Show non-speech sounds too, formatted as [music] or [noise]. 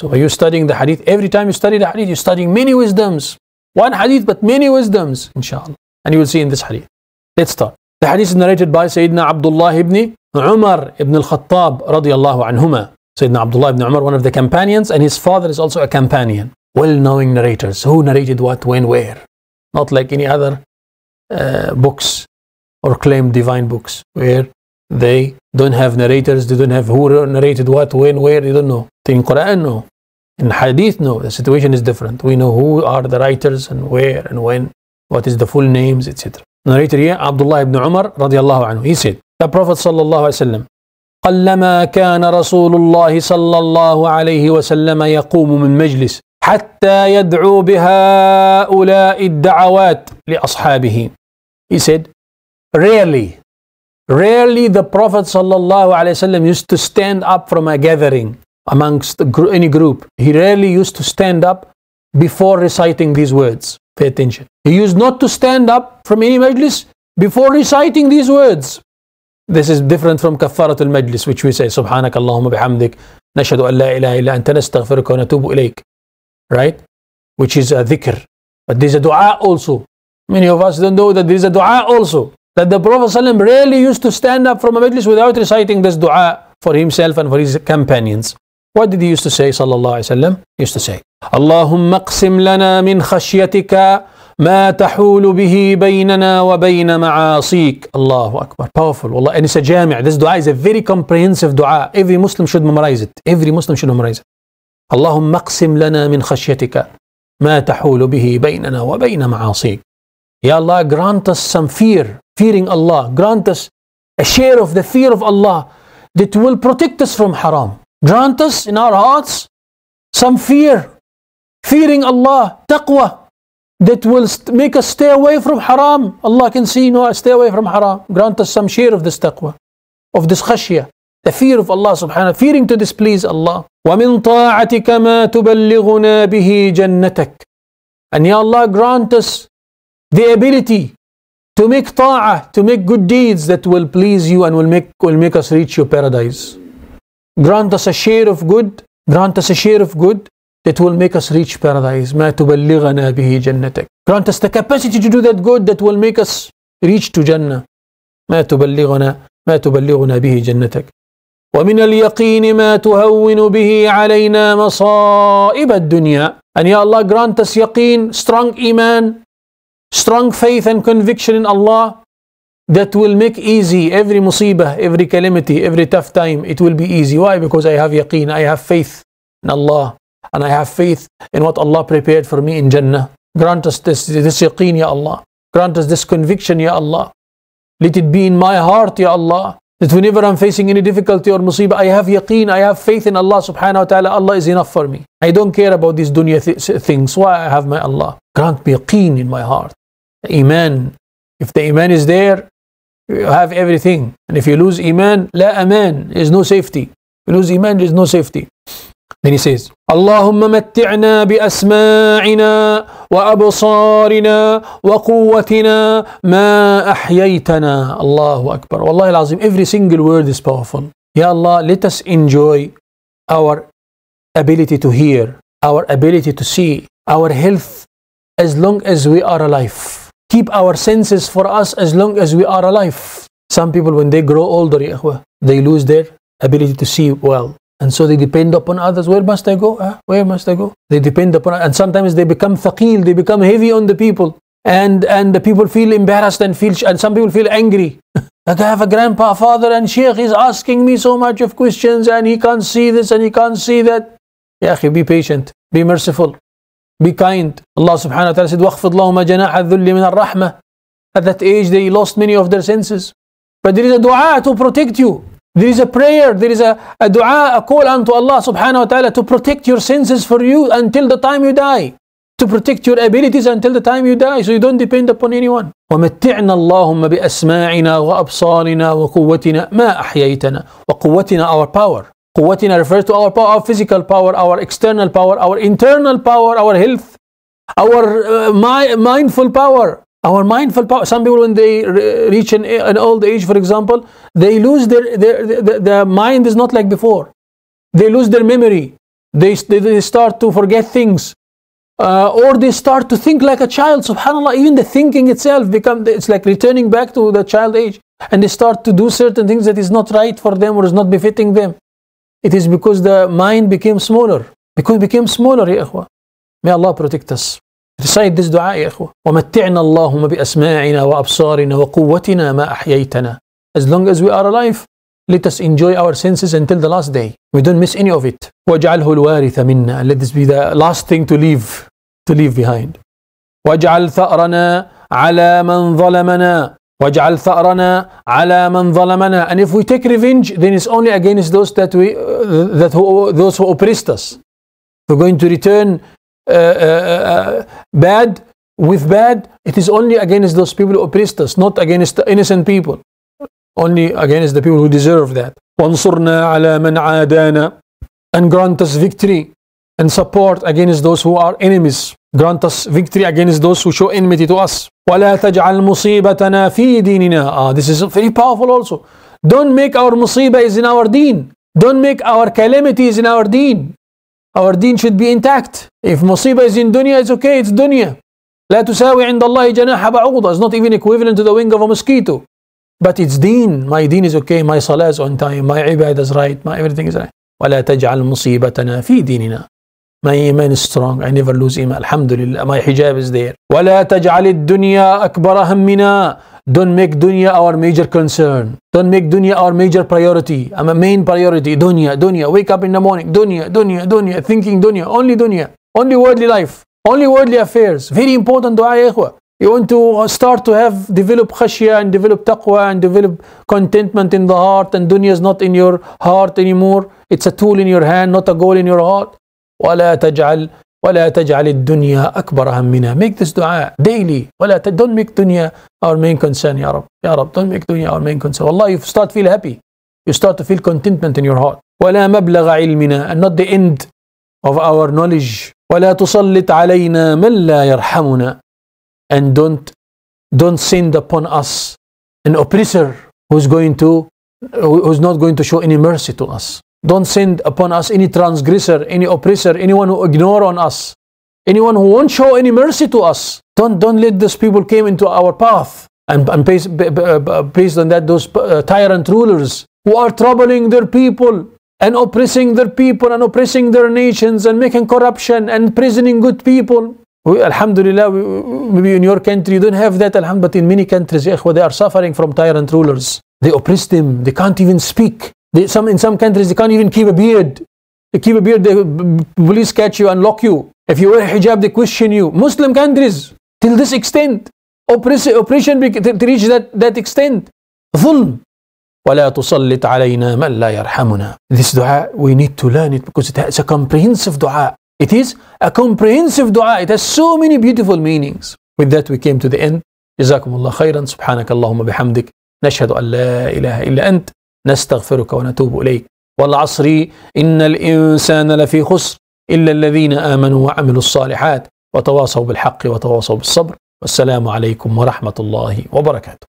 So are you studying the hadith? Every time you study the hadith, you're studying many wisdoms. One hadith, but many wisdoms, inshallah. And you will see in this hadith. Let's start. The hadith is narrated by Sayyidina Abdullah ibn Umar ibn al-Khattab radiallahu anhuma. Sayyidina Abdullah ibn Umar, one of the companions, and his father is also a companion. Well-knowing narrators. Who narrated what, when, where. Not like any other uh, books or claimed divine books where they don't have narrators, they don't have who narrated what, when, where, they don't know. In Quran, no. In hadith, no, the situation is different. We know who are the writers and where and when, what is the full names, etc. Narrator here, Abdullah ibn Umar radiallahu anhu, he said, The Prophet sallallahu alayhi wa قلما كان رسول الله صلى الله عليه وسلم يقوم من مجلس حتى يدعو بهؤلاء الدعوات لأصحابه. He said, rarely, rarely the Prophet صلى الله عليه وسلم used to stand up from a gathering amongst any group, he rarely used to stand up before reciting these words. Pay attention. He used not to stand up from any majlis before reciting these words. This is different from kafarat al-majlis, which we say, Subhanak Allahumma bihamdik, nashadu an la ilaha illa anta nastaghfiruka wa natubu ilayk. Right? Which is a dhikr. But there's a dua also. Many of us don't know that there's a dua also. That the Prophet ﷺ rarely used to stand up from a majlis without reciting this dua for himself and for his companions. What did he used to say, صلى الله عليه وسلم? He used to say, اللهم اقسم لنا من خشيتك ما تحول به بيننا وبين معاصيك الله أكبر powerful والله and it's a جامع this dua is a very comprehensive dua every Muslim should memorize it every Muslim should memorize it اللهم اقسم لنا من خشيتك ما تحول به بيننا وبين معاصيك يا الله grant us some fear fearing Allah grant us a share of the fear of Allah that will protect us from haram grant us in our hearts some fear, fearing Allah, taqwa, that will make us stay away from haram. Allah can see, no, stay away from haram. Grant us some share of this taqwa, of this khashya, the fear of Allah subhanahu wa ta'ala, fearing to displease Allah. وَمِن طَاعَتِكَ مَا تُبَلِّغُنَا بِهِ جَنَّتَكَ And Ya Allah grant us the ability to make ta'ah, to make good deeds that will please you and will make, will make us reach your paradise. grant us a share of good grant us a share of good that will make us reach paradise ما تبلغنا به جنتك grant us the capacity to do that good that will make us reach to Jannah ما تبلغنا ما تبلغنا به جنتك ومن اليقين ما تهون به علينا مصائب الدنيا and يا الله grant us يقين strong iman strong faith and conviction in Allah that will make easy every musibah, every calamity, every tough time. It will be easy. Why? Because I have yaqeen, I have faith in Allah, and I have faith in what Allah prepared for me in Jannah. Grant us this, this yaqeen, Ya Allah. Grant us this conviction, Ya Allah. Let it be in my heart, Ya Allah, that whenever I'm facing any difficulty or musibah, I have yaqeen, I have faith in Allah subhanahu wa ta'ala. Allah is enough for me. I don't care about these dunya th- things. Why I have my Allah? Grant me yaqeen in my heart. Iman. If the iman is there, you have everything. And if you lose Iman, la aman, there is no safety. If you lose Iman, there is no safety. Then he says, اللهم متعنا بأسماعنا وأبصارنا وقوتنا ما أحييتنا الله أكبر والله العظيم every single word is powerful Ya Allah let us enjoy our ability to hear our ability to see our health as long as we are alive keep our senses for us as long as we are alive. Some people, when they grow older, they lose their ability to see well. And so they depend upon others. Where must I go? Huh? Where must I go? They depend upon, and sometimes they become thaqil, they become heavy on the people. And, and the people feel embarrassed and feel, and some people feel angry. [laughs] like I have a grandpa, father, and sheikh is asking me so much of questions, and he can't see this and he can't see that. Yeah, be patient, be merciful. Be kind. Allah subhanahu wa ta'ala said, وَخْفِضْ لَهُمَا جَنَاحَ الذُّلِّ مِنَ الرَّحْمَةِ At that age, they lost many of their senses. But there is a dua to protect you. There is a prayer, there is a, a dua, a call unto Allah subhanahu wa ta'ala to protect your senses for you until the time you die. To protect your abilities until the time you die, so you don't depend upon anyone. ومتعنا اللهم بأسماعنا وأبصارنا وقوتنا ما أحييتنا وقوتنا our power Quwwatina refers to our power, our physical power, our external power, our internal power, our health, our uh, my, mindful power. Our mindful power. Some people, when they re reach an, an, old age, for example, they lose their, their, their, their, mind is not like before. They lose their memory. They, they, they start to forget things. Uh, or they start to think like a child. Subhanallah, even the thinking itself becomes it's like returning back to the child age, and they start to do certain things that is not right for them or is not befitting them. It is because the mind became smaller. Because it became smaller يا إخوة. May Allah protect us. Recite this dua, يا إخوة. ومتعنا اللهم بأسماعنا وأبصارنا وقوتنا ما أحييتنا. As long as we are alive, let us enjoy our senses until the last day. We don't miss any of it. واجعله الوارث منا. Let this be the last thing to leave, to leave behind. واجعل ثأرنا على من ظلمنا واجعل ثأرنا على من ظلمنا and if we take revenge then it's only against those that we that who, those who oppressed us we're going to return uh, uh, uh, bad with bad it is only against those people who oppressed us not against the innocent people only against the people who deserve that وانصرنا على من عادانا and grant us victory and support against those who are enemies Grant us victory against those who show enmity to us. وَلَا تَجْعَلْ مُصِيبَتَنَا فِي دِينِنَا ah, This is very powerful also. Don't make our musibah is in our deen. Don't make our calamity is in our deen. Our deen should be intact. If musibah is in dunya, it's okay, it's dunya. لا تساوي عند الله جناح بعوضة. It's not even equivalent to the wing of a mosquito. But it's deen. My deen is okay. My salah is on time. My ibadah is right. My everything is right. ولا تجعل مصيبتنا في ديننا. My iman is strong. I never lose iman. Alhamdulillah. My hijab is there. وَلَا تَجْعَلِ الدُّنْيَا أَكْبَرَ هَمِّنَا Don't make dunya our major concern. Don't make dunya our major priority. I'm a main priority. Dunya, dunya. Wake up in the morning. Dunya, dunya, dunya. Thinking dunya. Only dunya. Only worldly life. Only worldly affairs. Very important dua, ikhwa. You want to start to have develop khashya and develop taqwa and develop contentment in the heart and dunya is not in your heart anymore. It's a tool in your hand, not a goal in your heart. ولا تجعل ولا تجعل الدنيا أكبر همنا make this dua daily ولا ت- don't make dunya our main concern يا رب يا رب don't make dunya our main concern والله you start feel happy you start to feel contentment in your heart ولا مبلغ علمنا and not the end of our knowledge ولا تسلط علينا من لا يرحمنا and don't don't send upon us an oppressor who's going to who's not going to show any mercy to us Don't send upon us any transgressor, any oppressor, anyone who ignore on us, anyone who won't show any mercy to us. Don't, don't let these people came into our path. And, and based, based uh, on that, those uh, tyrant rulers who are troubling their people and oppressing their people and oppressing their nations and making corruption and imprisoning good people. We, alhamdulillah, we, maybe in your country you don't have that, alhamdulillah, but in many countries, ikhwa, they are suffering from tyrant rulers. They oppress them, they can't even speak. They, some, in some countries, they can't even keep a beard. They keep a beard, the police catch you and lock you. If you wear hijab, they question you. Muslim countries, till this extent. Oppression, oppression to reach that, that extent. ظلم. ولا علينا من لا يرحمنا. This dua, we need to learn it because it's a comprehensive dua. It is a comprehensive dua. It has so many beautiful meanings. With that, we came to the end. جزاكم الله خيرا سبحانك اللهم بحمدك نشهد أن لا إله إلا أنت نستغفرك ونتوب إليك والعصر إن الإنسان لفي خسر إلا الذين آمنوا وعملوا الصالحات وتواصوا بالحق وتواصوا بالصبر والسلام عليكم ورحمة الله وبركاته